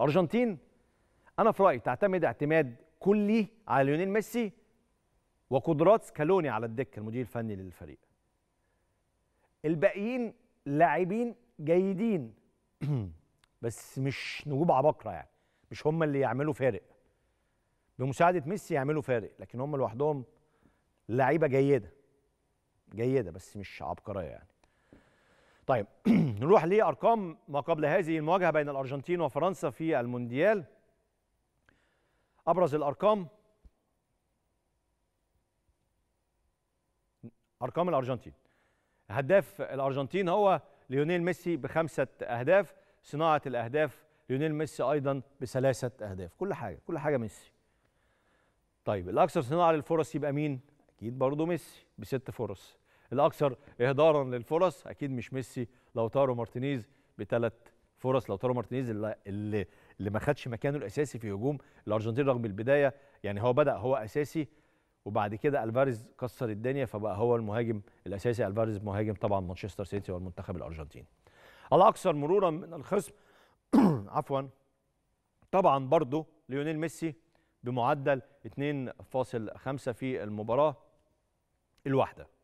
ارجنتين انا في رايي تعتمد اعتماد كلي على ليونيل ميسي وقدرات سكالوني على الدكه المدير الفني للفريق الباقيين لاعبين جيدين بس مش نجوم عباقره يعني مش هم اللي يعملوا فارق بمساعده ميسي يعملوا فارق لكن هم لوحدهم لعيبه جيده جيده بس مش عبقريه يعني طيب نروح لارقام ما قبل هذه المواجهه بين الارجنتين وفرنسا في المونديال ابرز الارقام ارقام الارجنتين هداف الارجنتين هو ليونيل ميسي بخمسه اهداف صناعه الاهداف ليونيل ميسي ايضا بثلاثه اهداف كل حاجه كل حاجه ميسي طيب الاكثر صناعه للفرص يبقى مين اكيد برضه ميسي بست فرص الاكثر اهدارا للفرص اكيد مش ميسي لو تارو مارتينيز بثلاث فرص لو تارو مارتينيز اللي, اللي اللي ما خدش مكانه الاساسي في هجوم الارجنتين رغم البدايه يعني هو بدا هو اساسي وبعد كده الفاريز كسر الدنيا فبقى هو المهاجم الاساسي الفاريز مهاجم طبعا مانشستر سيتي والمنتخب الارجنتيني الاكثر مرورا من الخصم عفوا طبعا برضه ليونيل ميسي بمعدل 2.5 في المباراه الواحده